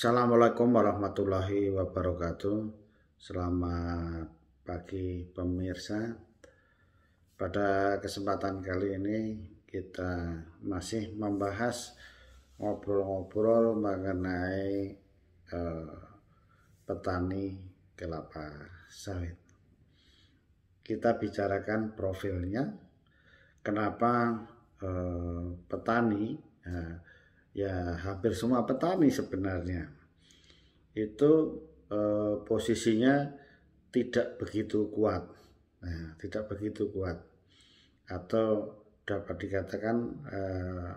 Assalamualaikum warahmatullahi wabarakatuh. Selamat pagi pemirsa. Pada kesempatan kali ini kita masih membahas ngobrol-ngobrol mengenai eh, petani kelapa sawit. Kita bicarakan profilnya. Kenapa eh, petani? eh, ya hampir semua petani sebenarnya itu eh, posisinya tidak begitu kuat nah, tidak begitu kuat atau dapat dikatakan eh,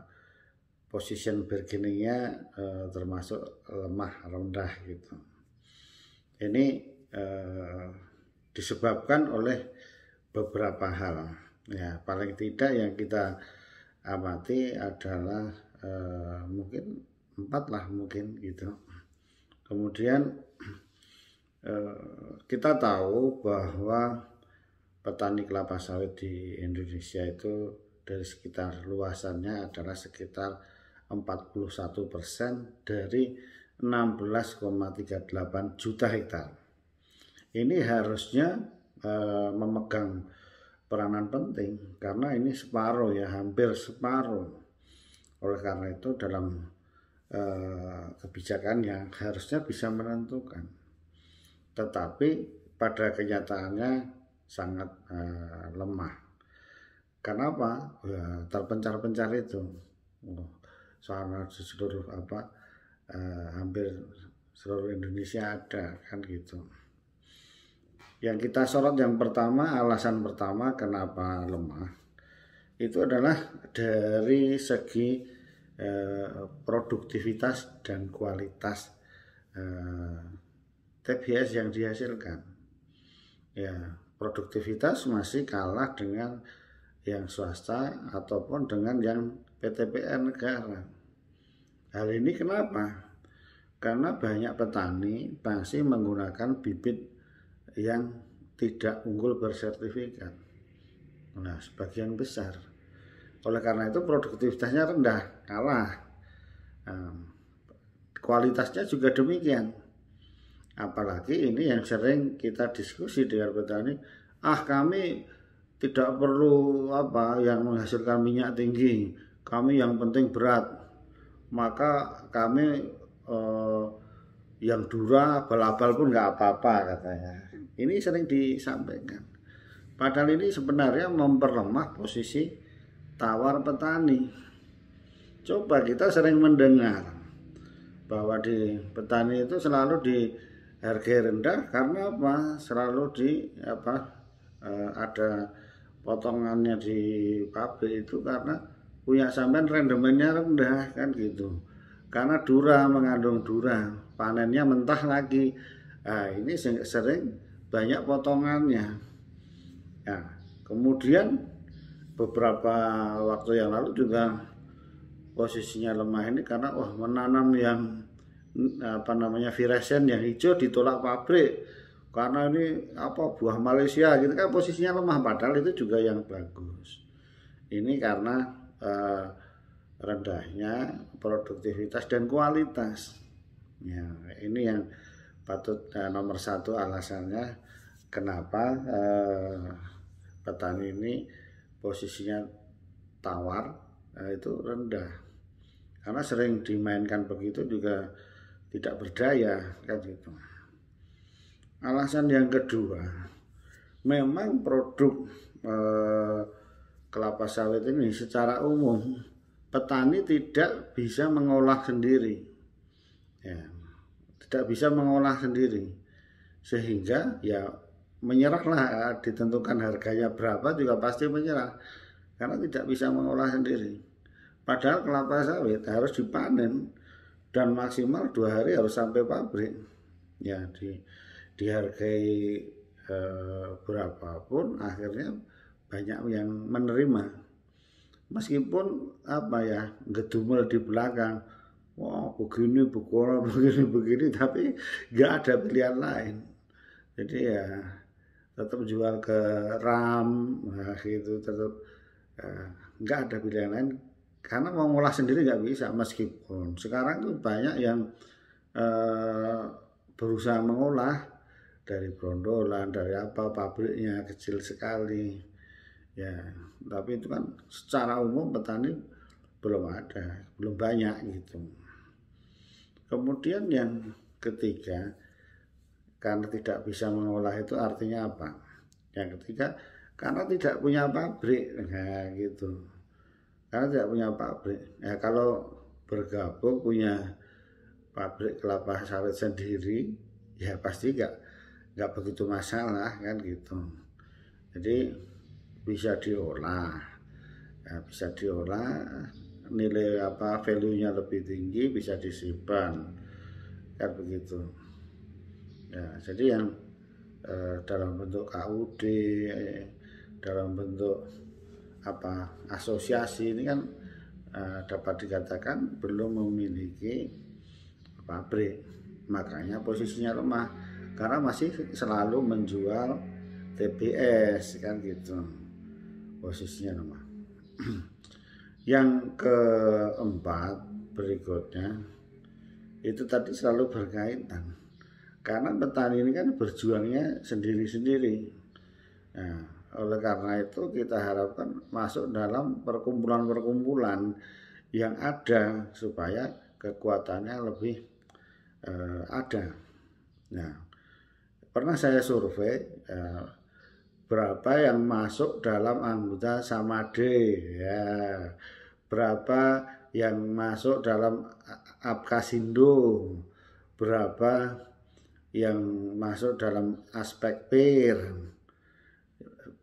position bergeningnya eh, termasuk lemah rendah gitu ini eh, disebabkan oleh beberapa hal ya paling tidak yang kita amati adalah Eh, mungkin empat lah mungkin gitu kemudian eh, kita tahu bahwa petani kelapa sawit di Indonesia itu dari sekitar luasannya adalah sekitar 41 persen dari 16,38 juta hektar. Ini harusnya eh, memegang peranan penting karena ini separuh ya hampir separuh oleh karena itu dalam eh, kebijakan yang harusnya bisa menentukan. Tetapi pada kenyataannya sangat eh, lemah. Kenapa? Ya, terpencar-pencar itu. Oh, soalnya di seluruh apa eh, hampir seluruh Indonesia ada kan gitu. Yang kita sorot yang pertama, alasan pertama kenapa lemah itu adalah dari segi Eh, produktivitas dan kualitas eh, TBS yang dihasilkan. Ya, produktivitas masih kalah dengan yang swasta ataupun dengan yang PTPN negara. Hal ini kenapa? Karena banyak petani masih menggunakan bibit yang tidak unggul bersertifikat. Nah, sebagian besar. Oleh karena itu produktivitasnya rendah, kalah. Kualitasnya juga demikian. Apalagi ini yang sering kita diskusi dengan petani, ah kami tidak perlu apa yang menghasilkan minyak tinggi, kami yang penting berat. Maka kami eh, yang dura abal pun nggak apa-apa katanya. Ini sering disampaikan. Padahal ini sebenarnya memperlemah posisi tawar petani. Coba kita sering mendengar bahwa di petani itu selalu di harga rendah karena apa? Selalu di apa eh, ada potongannya di pabrik itu karena punya sampean rendemennya rendah kan gitu. Karena dura mengandung dura, panennya mentah lagi. Nah, ini sering banyak potongannya. Nah, kemudian beberapa waktu yang lalu juga posisinya lemah ini karena wah menanam yang apa namanya viresen yang hijau ditolak pabrik karena ini apa buah Malaysia gitu kan posisinya lemah padahal itu juga yang bagus ini karena eh, rendahnya produktivitas dan kualitas ya ini yang patut eh, nomor satu alasannya kenapa eh, petani ini posisinya tawar nah itu rendah karena sering dimainkan begitu juga tidak berdaya kan gitu alasan yang kedua memang produk eh, kelapa sawit ini secara umum petani tidak bisa mengolah sendiri ya tidak bisa mengolah sendiri sehingga ya menyerahlah eh, ditentukan harganya berapa juga pasti menyerah karena tidak bisa mengolah sendiri padahal kelapa sawit harus dipanen dan maksimal dua hari harus sampai pabrik ya di dihargai e, berapapun akhirnya banyak yang menerima meskipun apa ya gedumel di belakang wah wow, begini begini begini begini tapi nggak ada pilihan lain jadi ya tetap jual ke RAM nah gitu tetap ya, nggak ada pilihan lain karena mau ngolah sendiri nggak bisa meskipun sekarang tuh banyak yang eh, berusaha mengolah dari brondolan dari apa pabriknya kecil sekali ya tapi itu kan secara umum petani belum ada belum banyak gitu kemudian yang ketiga karena tidak bisa mengolah itu artinya apa? Yang ketiga, karena tidak punya pabrik, nah, gitu. Karena tidak punya pabrik. Ya, kalau bergabung punya pabrik kelapa sawit sendiri, ya pasti nggak nggak begitu masalah kan gitu. Jadi bisa diolah, ya, bisa diolah nilai apa value-nya lebih tinggi bisa disimpan kan begitu ya jadi yang eh, dalam bentuk KUD, eh, dalam bentuk apa asosiasi ini kan eh, dapat dikatakan belum memiliki pabrik, makanya posisinya lemah karena masih selalu menjual TPS kan gitu posisinya lemah. Yang keempat berikutnya itu tadi selalu berkaitan karena petani ini kan berjuangnya sendiri-sendiri. Nah, oleh karena itu kita harapkan masuk dalam perkumpulan-perkumpulan yang ada supaya kekuatannya lebih eh, ada. Nah, pernah saya survei eh, berapa yang masuk dalam anggota Samade ya berapa yang masuk dalam Apkasindo berapa yang masuk dalam aspek PIR,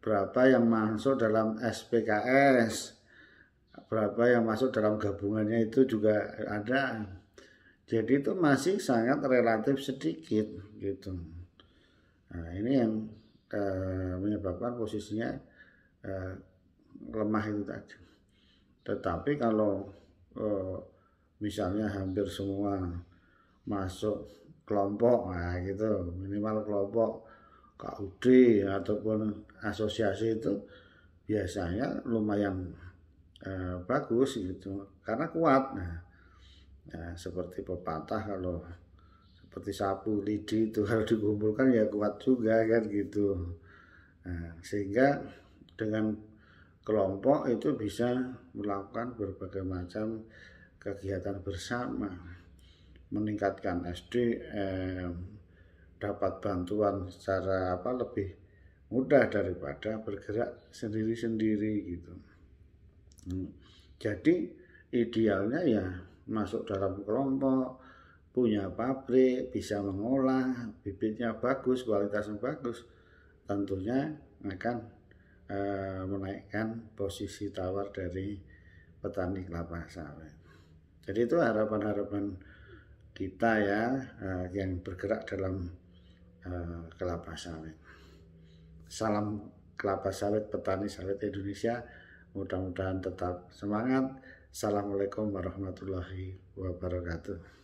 berapa yang masuk dalam SPKS, berapa yang masuk dalam gabungannya itu juga ada. Jadi itu masih sangat relatif sedikit gitu. Nah ini yang eh, menyebabkan posisinya eh, lemah itu tadi. Tetapi kalau eh, misalnya hampir semua masuk kelompok nah gitu minimal kelompok KUD ataupun asosiasi itu biasanya lumayan eh, bagus gitu karena kuat nah, nah seperti pepatah kalau seperti sapu lidi itu harus dikumpulkan ya kuat juga kan gitu nah, sehingga dengan kelompok itu bisa melakukan berbagai macam kegiatan bersama meningkatkan SD dapat bantuan secara apa lebih mudah daripada bergerak sendiri-sendiri gitu. Hmm. Jadi idealnya ya masuk dalam kelompok, punya pabrik, bisa mengolah, bibitnya bagus, kualitasnya bagus, tentunya akan e, menaikkan posisi tawar dari petani kelapa sawit. Jadi itu harapan-harapan kita ya uh, yang bergerak dalam uh, kelapa sawit. Salam kelapa sawit petani sawit Indonesia. Mudah-mudahan tetap semangat. Assalamualaikum warahmatullahi wabarakatuh.